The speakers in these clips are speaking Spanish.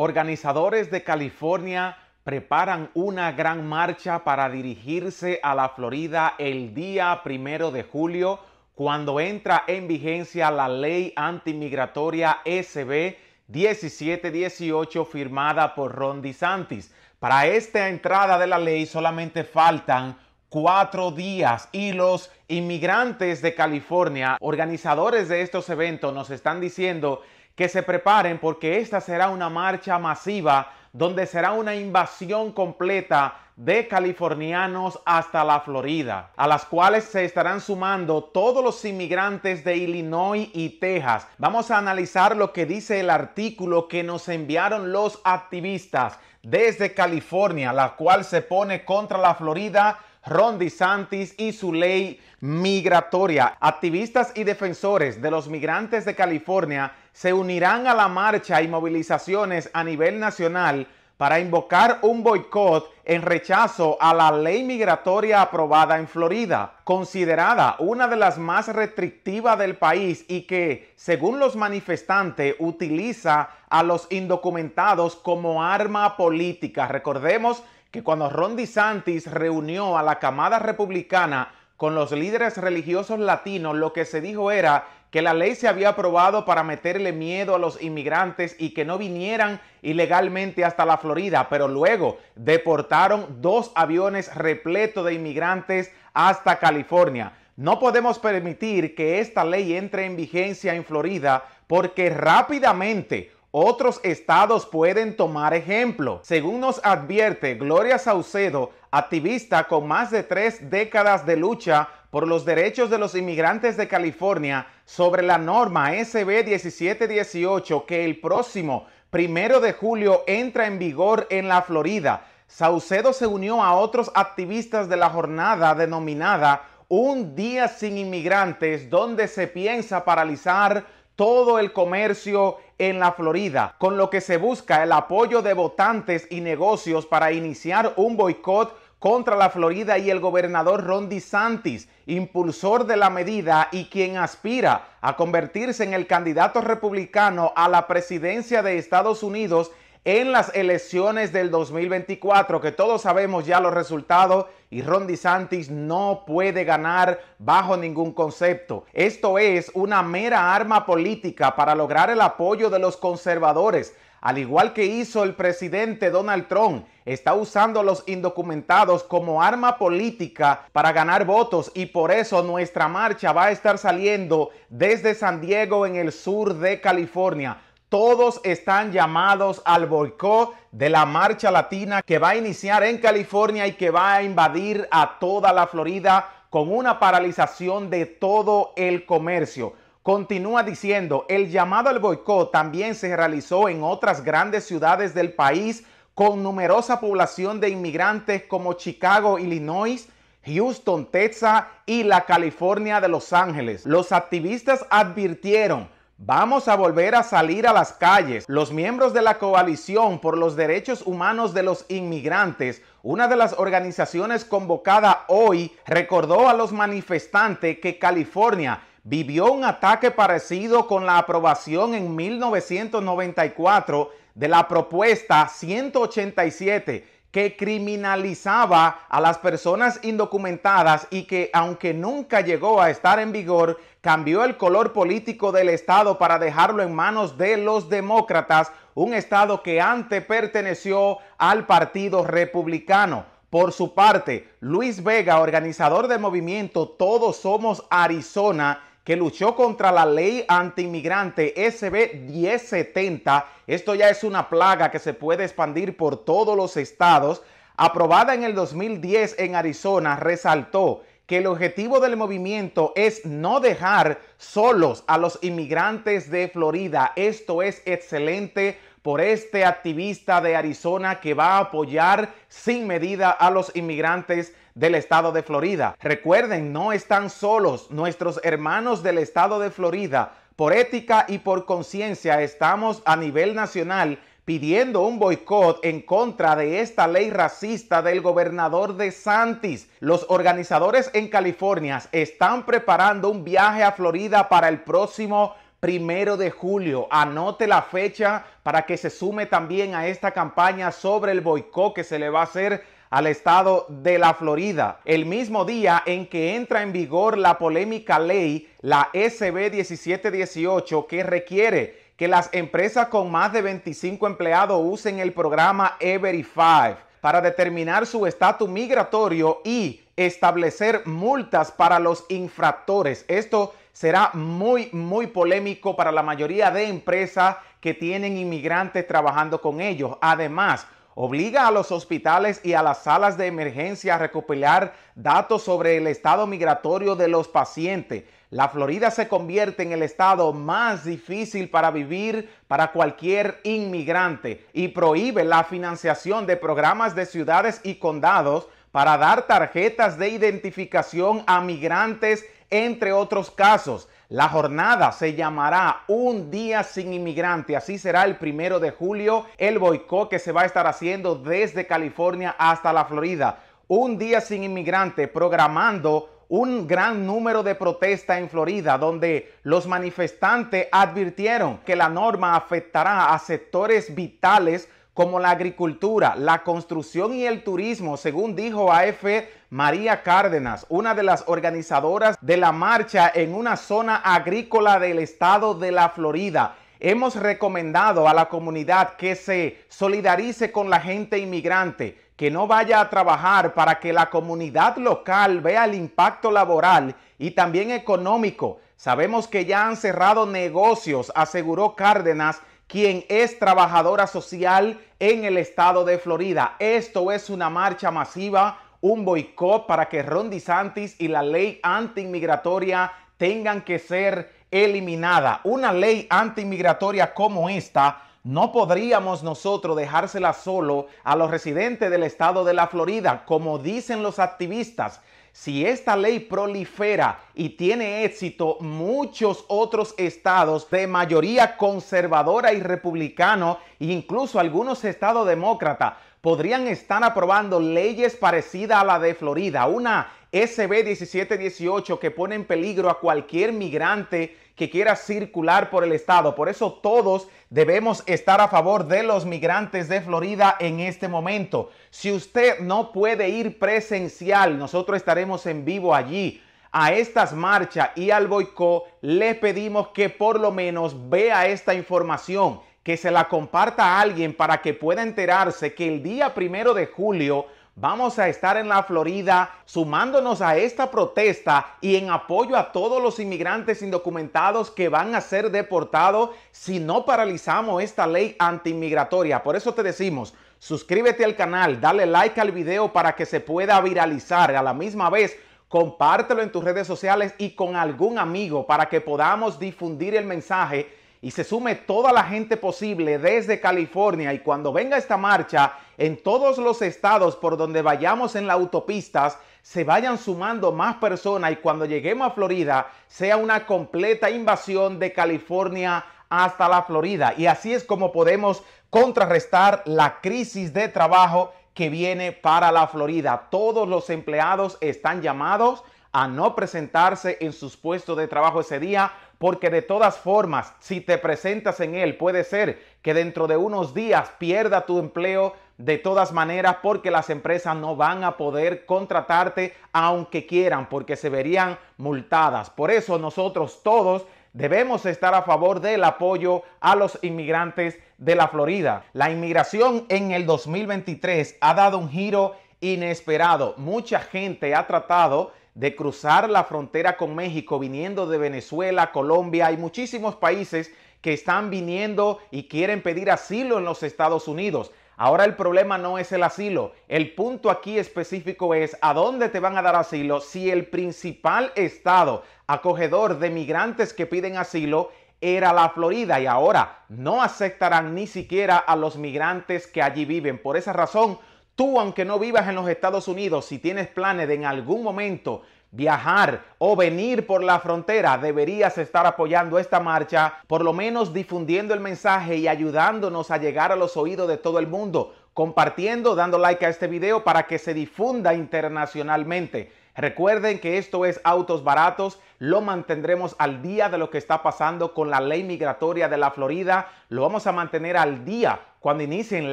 Organizadores de California preparan una gran marcha para dirigirse a la Florida el día primero de julio, cuando entra en vigencia la ley antimigratoria SB 1718 firmada por Ron DeSantis. Para esta entrada de la ley solamente faltan cuatro días y los inmigrantes de California, organizadores de estos eventos, nos están diciendo que se preparen porque esta será una marcha masiva donde será una invasión completa de californianos hasta la Florida, a las cuales se estarán sumando todos los inmigrantes de Illinois y Texas. Vamos a analizar lo que dice el artículo que nos enviaron los activistas desde California, la cual se pone contra la Florida Rondi Santis y su ley migratoria. Activistas y defensores de los migrantes de California se unirán a la marcha y movilizaciones a nivel nacional para invocar un boicot en rechazo a la ley migratoria aprobada en Florida, considerada una de las más restrictivas del país y que, según los manifestantes, utiliza a los indocumentados como arma política. Recordemos que cuando Ron DeSantis reunió a la camada republicana con los líderes religiosos latinos, lo que se dijo era que la ley se había aprobado para meterle miedo a los inmigrantes y que no vinieran ilegalmente hasta la Florida, pero luego deportaron dos aviones repleto de inmigrantes hasta California. No podemos permitir que esta ley entre en vigencia en Florida porque rápidamente otros estados pueden tomar ejemplo. Según nos advierte Gloria Saucedo, activista con más de tres décadas de lucha por los derechos de los inmigrantes de California sobre la norma SB 1718 que el próximo primero de julio entra en vigor en la Florida. Saucedo se unió a otros activistas de la jornada denominada Un Día sin Inmigrantes, donde se piensa paralizar todo el comercio en la Florida, con lo que se busca el apoyo de votantes y negocios para iniciar un boicot contra la Florida y el gobernador Ron DeSantis, impulsor de la medida y quien aspira a convertirse en el candidato republicano a la presidencia de Estados Unidos en las elecciones del 2024, que todos sabemos ya los resultados y Ron DeSantis no puede ganar bajo ningún concepto. Esto es una mera arma política para lograr el apoyo de los conservadores. Al igual que hizo el presidente Donald Trump, está usando los indocumentados como arma política para ganar votos y por eso nuestra marcha va a estar saliendo desde San Diego en el sur de California. Todos están llamados al boicot de la marcha latina que va a iniciar en California y que va a invadir a toda la Florida con una paralización de todo el comercio. Continúa diciendo, el llamado al boicot también se realizó en otras grandes ciudades del país con numerosa población de inmigrantes como Chicago, Illinois, Houston, Texas y la California de Los Ángeles. Los activistas advirtieron Vamos a volver a salir a las calles. Los miembros de la Coalición por los Derechos Humanos de los Inmigrantes, una de las organizaciones convocada hoy, recordó a los manifestantes que California vivió un ataque parecido con la aprobación en 1994 de la propuesta 187 que criminalizaba a las personas indocumentadas y que aunque nunca llegó a estar en vigor, cambió el color político del Estado para dejarlo en manos de los demócratas, un Estado que antes perteneció al Partido Republicano. Por su parte, Luis Vega, organizador del movimiento Todos Somos Arizona, que luchó contra la ley antiinmigrante SB 1070. Esto ya es una plaga que se puede expandir por todos los estados. Aprobada en el 2010 en Arizona, resaltó que el objetivo del movimiento es no dejar solos a los inmigrantes de Florida. Esto es excelente por este activista de Arizona que va a apoyar sin medida a los inmigrantes del estado de Florida. Recuerden, no están solos nuestros hermanos del estado de Florida. Por ética y por conciencia estamos a nivel nacional pidiendo un boicot en contra de esta ley racista del gobernador de Santis. Los organizadores en California están preparando un viaje a Florida para el próximo primero de julio. Anote la fecha para que se sume también a esta campaña sobre el boicot que se le va a hacer al estado de la Florida, el mismo día en que entra en vigor la polémica ley, la SB 1718, que requiere que las empresas con más de 25 empleados usen el programa every five para determinar su estatus migratorio y establecer multas para los infractores. Esto será muy, muy polémico para la mayoría de empresas que tienen inmigrantes trabajando con ellos. Además, obliga a los hospitales y a las salas de emergencia a recopilar datos sobre el estado migratorio de los pacientes. La Florida se convierte en el estado más difícil para vivir para cualquier inmigrante y prohíbe la financiación de programas de ciudades y condados para dar tarjetas de identificación a migrantes, entre otros casos. La jornada se llamará Un día sin inmigrante. Así será el primero de julio el boicot que se va a estar haciendo desde California hasta la Florida. Un día sin inmigrante programando un gran número de protestas en Florida, donde los manifestantes advirtieron que la norma afectará a sectores vitales como la agricultura, la construcción y el turismo, según dijo AF María Cárdenas, una de las organizadoras de la marcha en una zona agrícola del estado de la Florida. Hemos recomendado a la comunidad que se solidarice con la gente inmigrante, que no vaya a trabajar para que la comunidad local vea el impacto laboral y también económico. Sabemos que ya han cerrado negocios, aseguró Cárdenas, quien es trabajadora social en el estado de Florida. Esto es una marcha masiva, un boicot para que Ron DeSantis y la ley antiinmigratoria tengan que ser eliminada. Una ley antiinmigratoria como esta no podríamos nosotros dejársela solo a los residentes del estado de la Florida, como dicen los activistas. Si esta ley prolifera y tiene éxito, muchos otros estados de mayoría conservadora y republicano, incluso algunos estados demócratas, podrían estar aprobando leyes parecidas a la de Florida, una SB1718 que pone en peligro a cualquier migrante que quiera circular por el estado. Por eso todos debemos estar a favor de los migrantes de Florida en este momento. Si usted no puede ir presencial, nosotros estaremos en vivo allí. A estas marchas y al boicot le pedimos que por lo menos vea esta información, que se la comparta a alguien para que pueda enterarse que el día primero de julio Vamos a estar en la Florida sumándonos a esta protesta y en apoyo a todos los inmigrantes indocumentados que van a ser deportados si no paralizamos esta ley antiinmigratoria. Por eso te decimos, suscríbete al canal, dale like al video para que se pueda viralizar. A la misma vez, compártelo en tus redes sociales y con algún amigo para que podamos difundir el mensaje y se sume toda la gente posible desde California y cuando venga esta marcha, en todos los estados por donde vayamos en las autopistas, se vayan sumando más personas y cuando lleguemos a Florida sea una completa invasión de California hasta la Florida. Y así es como podemos contrarrestar la crisis de trabajo que viene para la Florida. Todos los empleados están llamados a no presentarse en sus puestos de trabajo ese día porque de todas formas, si te presentas en él, puede ser que dentro de unos días pierda tu empleo de todas maneras porque las empresas no van a poder contratarte aunque quieran, porque se verían multadas. Por eso nosotros todos debemos estar a favor del apoyo a los inmigrantes de la Florida. La inmigración en el 2023 ha dado un giro inesperado. Mucha gente ha tratado de cruzar la frontera con México, viniendo de Venezuela, Colombia hay muchísimos países que están viniendo y quieren pedir asilo en los Estados Unidos. Ahora el problema no es el asilo, el punto aquí específico es a dónde te van a dar asilo si el principal estado acogedor de migrantes que piden asilo era la Florida y ahora no aceptarán ni siquiera a los migrantes que allí viven. Por esa razón, Tú, aunque no vivas en los Estados Unidos, si tienes planes de en algún momento viajar o venir por la frontera, deberías estar apoyando esta marcha, por lo menos difundiendo el mensaje y ayudándonos a llegar a los oídos de todo el mundo, compartiendo, dando like a este video para que se difunda internacionalmente. Recuerden que esto es Autos Baratos, lo mantendremos al día de lo que está pasando con la ley migratoria de la Florida, lo vamos a mantener al día cuando inicien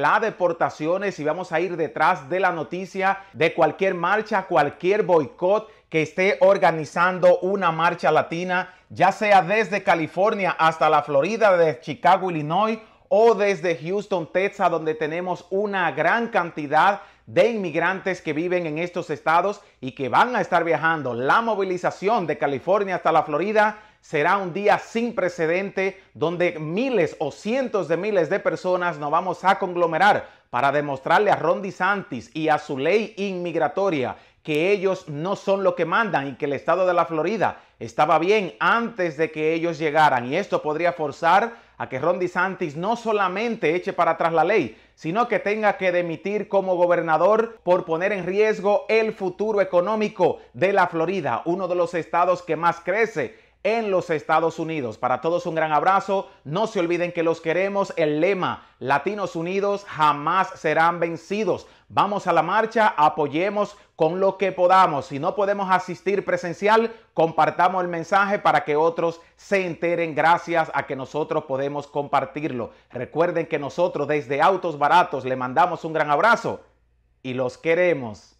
las deportaciones y vamos a ir detrás de la noticia de cualquier marcha, cualquier boicot que esté organizando una marcha latina, ya sea desde California hasta la Florida, de Chicago, Illinois o desde Houston, Texas, donde tenemos una gran cantidad de de inmigrantes que viven en estos estados y que van a estar viajando. La movilización de California hasta la Florida será un día sin precedente donde miles o cientos de miles de personas nos vamos a conglomerar para demostrarle a Ron DeSantis y a su ley inmigratoria que ellos no son lo que mandan y que el estado de la Florida estaba bien antes de que ellos llegaran. Y esto podría forzar a que Ron DeSantis no solamente eche para atrás la ley, sino que tenga que demitir como gobernador por poner en riesgo el futuro económico de la Florida, uno de los estados que más crece en los Estados Unidos. Para todos un gran abrazo. No se olviden que los queremos. El lema Latinos Unidos jamás serán vencidos. Vamos a la marcha, apoyemos con lo que podamos. Si no podemos asistir presencial, compartamos el mensaje para que otros se enteren gracias a que nosotros podemos compartirlo. Recuerden que nosotros desde Autos Baratos le mandamos un gran abrazo y los queremos.